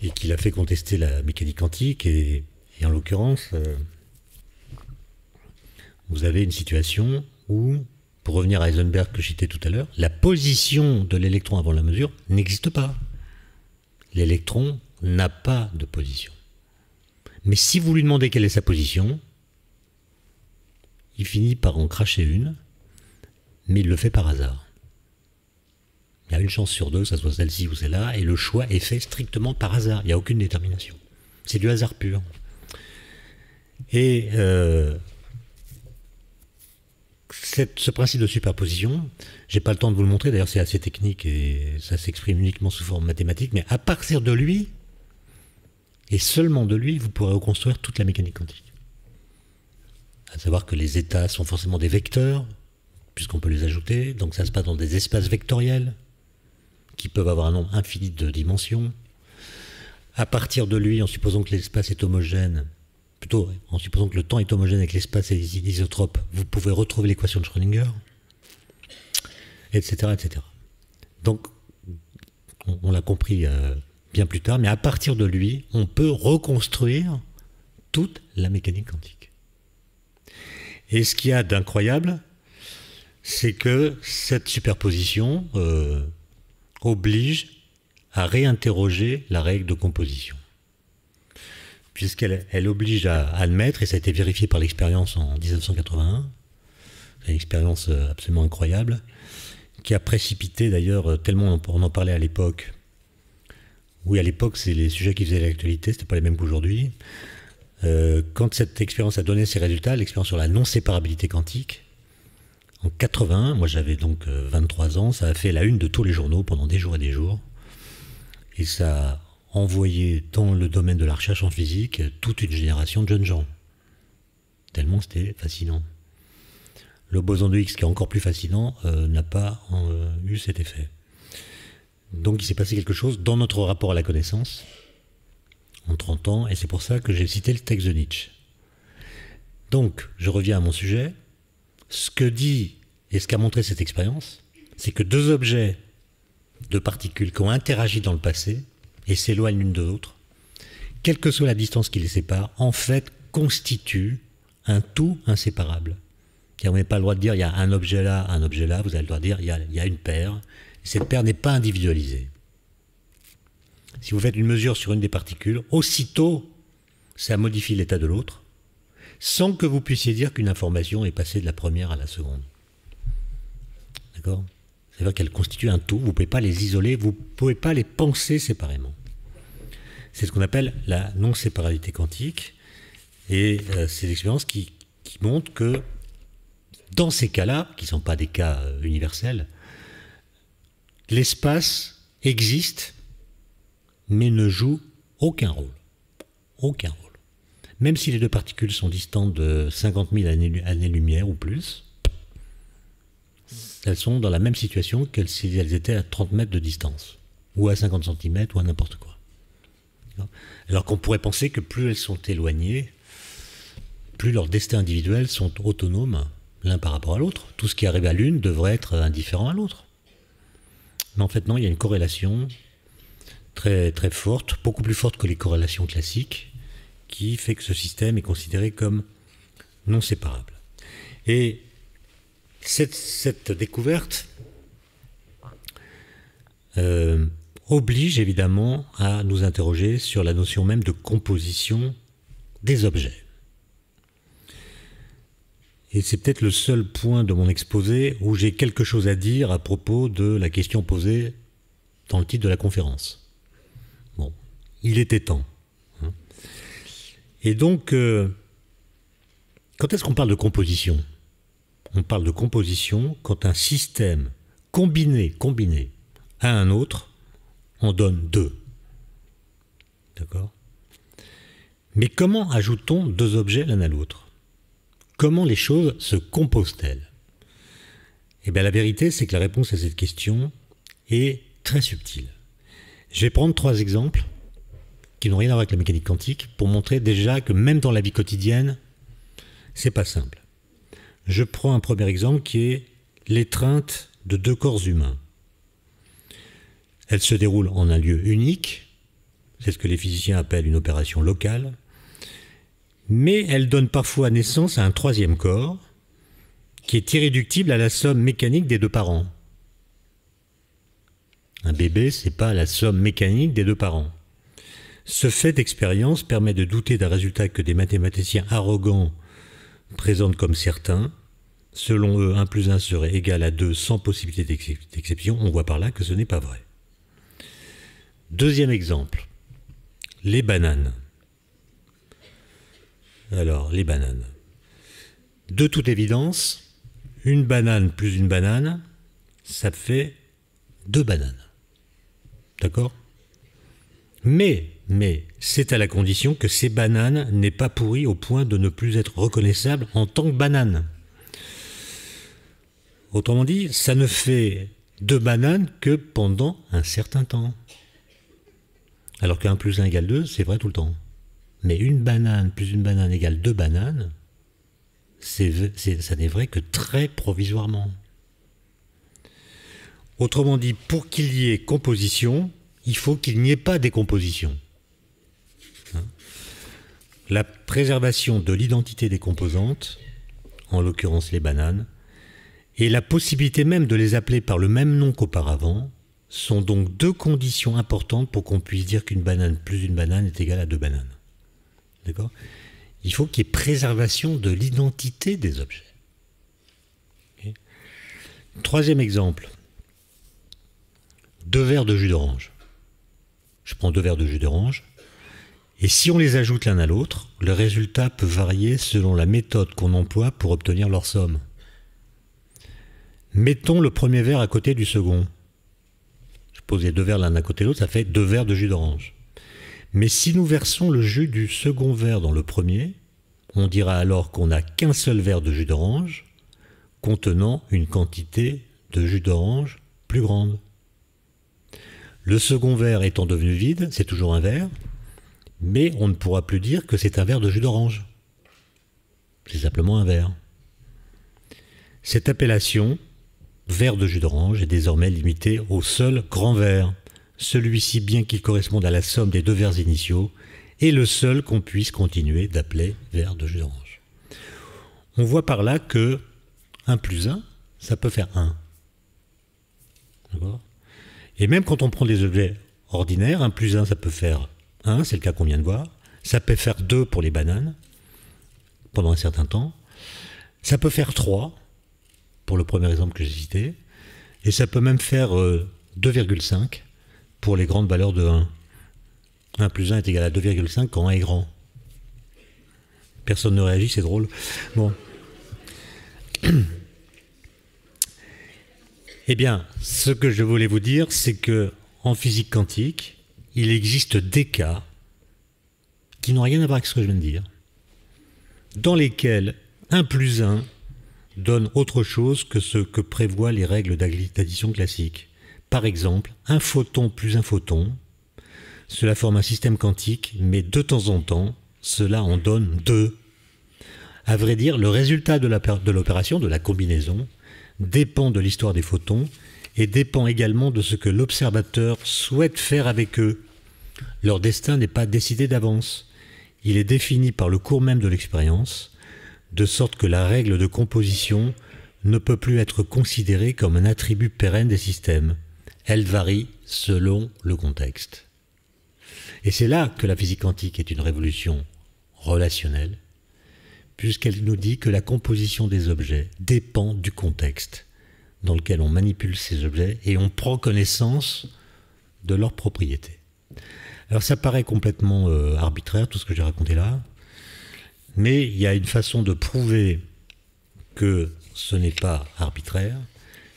et qui l'a fait contester la mécanique quantique. Et, en l'occurrence, euh, vous avez une situation où, pour revenir à Heisenberg que j'étais tout à l'heure, la position de l'électron avant la mesure n'existe pas. L'électron n'a pas de position. Mais si vous lui demandez quelle est sa position, il finit par en cracher une, mais il le fait par hasard. Il y a une chance sur deux que ça soit celle-ci ou celle-là, et le choix est fait strictement par hasard. Il n'y a aucune détermination. C'est du hasard pur. Et euh, ce principe de superposition, j'ai pas le temps de vous le montrer, d'ailleurs c'est assez technique et ça s'exprime uniquement sous forme mathématique, mais à partir de lui, et seulement de lui, vous pourrez reconstruire toute la mécanique quantique. À savoir que les états sont forcément des vecteurs, puisqu'on peut les ajouter, donc ça se passe dans des espaces vectoriels, qui peuvent avoir un nombre infini de dimensions. À partir de lui, en supposant que l'espace est homogène, plutôt en supposant que le temps est homogène avec l'espace et les isotrope, vous pouvez retrouver l'équation de Schrödinger, etc., etc. Donc, on, l'a compris. Euh, bien plus tard, mais à partir de lui, on peut reconstruire toute la mécanique quantique. Et ce qu'il y a d'incroyable, c'est que cette superposition euh, oblige à réinterroger la règle de composition. Puisqu'elle elle oblige à admettre, et ça a été vérifié par l'expérience en 1981, une expérience euh, absolument incroyable, qui a précipité d'ailleurs, euh, tellement on en parlait à l'époque, oui, à l'époque, c'est les sujets qui faisaient l'actualité, c'était pas les mêmes qu'aujourd'hui. Euh, quand cette expérience a donné ses résultats, l'expérience sur la non-séparabilité quantique, en 80, moi j'avais donc 23 euh, ans, ça a fait la une de tous les journaux pendant des jours et des jours. Et ça a envoyé dans le domaine de la recherche en physique toute une génération de jeunes gens. Tellement c'était fascinant. Le boson de X, qui est encore plus fascinant, euh, n'a pas eu cet effet. Donc il s'est passé quelque chose dans notre rapport à la connaissance en 30 ans, et c'est pour ça que j'ai cité le texte de Nietzsche. Donc, je reviens à mon sujet. Ce que dit et ce qu'a montré cette expérience, c'est que deux objets de particules qui ont interagi dans le passé et s'éloignent l'une de l'autre, quelle que soit la distance qui les sépare, en fait constituent un tout inséparable. Car On n'est pas le droit de dire il y a un objet là, un objet là, vous avez le droit de dire il y il y a une paire, cette paire n'est pas individualisée. Si vous faites une mesure sur une des particules, aussitôt, ça modifie l'état de l'autre, sans que vous puissiez dire qu'une information est passée de la première à la seconde. D'accord C'est-à-dire qu'elles constituent un tout, vous ne pouvez pas les isoler, vous ne pouvez pas les penser séparément. C'est ce qu'on appelle la non séparabilité quantique, et euh, c'est l'expérience qui, qui montre que dans ces cas-là, qui ne sont pas des cas euh, universels, l'espace existe, mais ne joue aucun rôle. Aucun rôle. Même si les deux particules sont distantes de 50 000 années-lumière ou plus, elles sont dans la même situation qu'elles si elles étaient à 30 mètres de distance, ou à 50 cm, ou à n'importe quoi. Alors qu'on pourrait penser que plus elles sont éloignées, plus leurs destins individuels sont autonomes l'un par rapport à l'autre. Tout ce qui arrive à l'une devrait être indifférent à l'autre. En fait, non, il y a une corrélation très, très forte, beaucoup plus forte que les corrélations classiques, qui fait que ce système est considéré comme non séparable. Et cette, découverte euh, oblige évidemment à nous interroger sur la notion même de composition des objets. Et c'est peut-être le seul point de mon exposé où j'ai quelque chose à dire à propos de la question posée dans le titre de la conférence. Bon, il était temps. Hein. Et donc, euh, quand est-ce qu'on parle de composition On parle de composition quand un système combiné, combiné à un autre en donne deux. D'accord Mais comment ajoutons t deux objets l'un à l'autre Comment les choses se composent-elles Eh bien la vérité, c'est que la réponse à cette question est très subtile. Je vais prendre trois exemples qui n'ont rien à voir avec la mécanique quantique pour montrer déjà que même dans la vie quotidienne, c'est pas simple. Je prends un premier exemple qui est l'étreinte de deux corps humains. Elle se déroule en un lieu unique, c'est ce que les physiciens appellent une opération locale, mais elle donne parfois naissance à un troisième corps qui est irréductible à la somme mécanique des deux parents. Un bébé, c'est pas la somme mécanique des deux parents. Ce fait d'expérience permet de douter d'un résultat que des mathématiciens arrogants présentent comme certain. Selon eux, 1 plus 1 serait égal à 2 sans possibilité d'exception. On voit par là que ce n'est pas vrai. Deuxième exemple, les bananes. Alors, les bananes. De toute évidence, une banane plus une banane, ça fait deux bananes. D'accord Mais, mais, c'est à la condition que ces bananes n'aient pas pourri au point de ne plus être reconnaissables en tant que bananes. Autrement dit, ça ne fait deux bananes que pendant un certain temps. Alors qu'un plus un égale 2, c'est vrai tout le temps. Mais une banane plus une banane égale deux bananes, c'est ça n'est vrai que très provisoirement. Autrement dit, pour qu'il y ait composition, il faut qu'il n'y ait pas décomposition. Hein. La préservation de l'identité des composantes, en l'occurrence les bananes, et la possibilité même de les appeler par le même nom qu'auparavant, sont donc deux conditions importantes pour qu'on puisse dire qu'une banane plus une banane est égale à deux bananes. Il faut qu'il y ait préservation de l'identité des objets. Troisième exemple. Deux verres de jus d'orange. Je prends deux verres de jus d'orange. Et si on les ajoute l'un à l'autre, le résultat peut varier selon la méthode qu'on emploie pour obtenir leur somme. Mettons le premier verre à côté du second. Je pose les deux verres l'un à côté de l'autre, ça fait deux verres de jus d'orange. Mais si nous versons le jus du second verre dans le premier, on dira alors qu'on n'a qu'un seul verre de jus d'orange contenant une quantité de jus d'orange plus grande. Le second verre étant devenu vide, c'est toujours un verre, mais on ne pourra plus dire que c'est un verre de jus d'orange. C'est simplement un verre. Cette appellation, verre de jus d'orange, est désormais limitée au seul grand verre, celui-ci bien qu'il corresponde à la somme des deux vers initiaux, est le seul qu'on puisse continuer d'appeler vers de jus d'orange. On voit par là que 1 plus 1, ça peut faire 1. Et même quand on prend des objets ordinaires, 1 plus 1, ça peut faire 1, c'est le cas qu'on vient de voir. Ça peut faire 2 pour les bananes, pendant un certain temps. Ça peut faire 3, pour le premier exemple que j'ai cité. Et ça peut même faire 2,5 euh, pour les grandes valeurs de 1. 1 plus 1 est égal à 2,5 quand 1 est grand. Personne ne réagit, c'est drôle. Bon. *coughs* Eh bien, ce que je voulais vous dire, c'est que en physique quantique, il existe des cas qui n'ont rien à voir avec ce que je viens de dire, dans lesquels 1 plus 1 donne autre chose que ce que prévoient les règles d'addition classique. Par exemple, un photon plus un photon, cela forme un système quantique, mais de temps en temps, cela en donne deux. À vrai dire, le résultat de l'opération, de, de la combinaison, dépend de l'histoire des photons et dépend également de ce que l'observateur souhaite faire avec eux. Leur destin n'est pas décidé d'avance. Il est défini par le cours même de l'expérience, de sorte que la règle de composition ne peut plus être considérée comme un attribut pérenne des systèmes elle varie selon le contexte. Et c'est là que la physique quantique est une révolution relationnelle, puisqu'elle nous dit que la composition des objets dépend du contexte dans lequel on manipule ces objets et on prend connaissance de leurs propriétés. Alors ça paraît complètement euh, arbitraire tout ce que j'ai raconté là, mais il y a une façon de prouver que ce n'est pas arbitraire,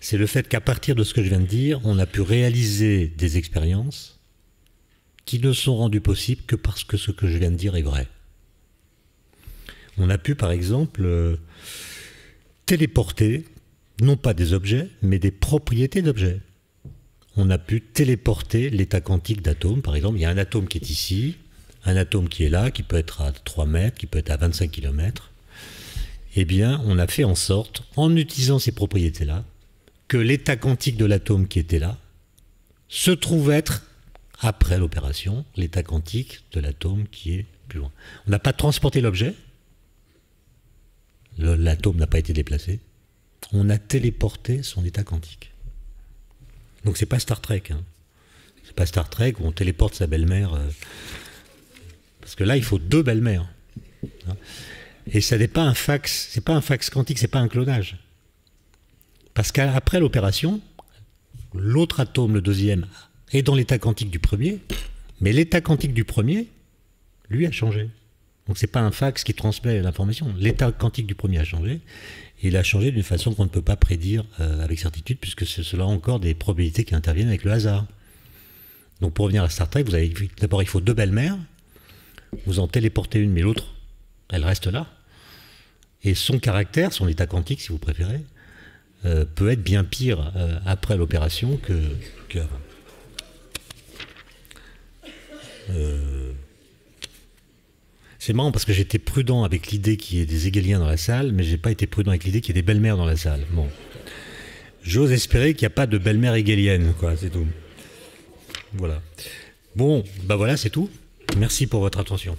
c'est le fait qu'à partir de ce que je viens de dire, on a pu réaliser des expériences qui ne sont rendues possibles que parce que ce que je viens de dire est vrai. On a pu, par exemple, euh, téléporter, non pas des objets, mais des propriétés d'objets. On a pu téléporter l'état quantique d'atomes, par exemple. Il y a un atome qui est ici, un atome qui est là, qui peut être à 3 mètres, qui peut être à 25 km. Eh bien, on a fait en sorte, en utilisant ces propriétés-là, que l'état quantique de l'atome qui était là se trouve être, après l'opération, l'état quantique de l'atome qui est plus loin. On n'a pas transporté l'objet, l'atome n'a pas été déplacé, on a téléporté son état quantique. Donc c'est pas Star Trek. Hein. C'est pas Star Trek où on téléporte sa belle-mère. Euh, parce que là, il faut deux belles-mères. Hein. Et ça n'est pas un fax, c'est pas un fax quantique, c'est pas un clonage. Parce qu'après l'opération, l'autre atome, le deuxième, est dans l'état quantique du premier, mais l'état quantique du premier, lui, a changé. Donc n'est pas un fax qui transmet l'information. L'état quantique du premier a changé. Et il a changé d'une façon qu'on ne peut pas prédire euh, avec certitude, puisque cela cela encore des probabilités qui interviennent avec le hasard. Donc pour revenir à Star Trek, vous avez d'abord il faut deux belles-mères. Vous en téléportez une, mais l'autre, elle reste là. Et son caractère, son état quantique, si vous préférez, euh, peut être bien pire euh, après l'opération que, euh, C'est marrant parce que j'étais prudent avec l'idée qu'il y ait des égaliens dans la salle, mais j'ai pas été prudent avec l'idée qu'il y ait des belles-mères dans la salle. Bon. J'ose espérer qu'il n'y a pas de belles-mères égalienne, quoi, c'est tout. Voilà. Bon, bah voilà, c'est tout. Merci pour votre attention.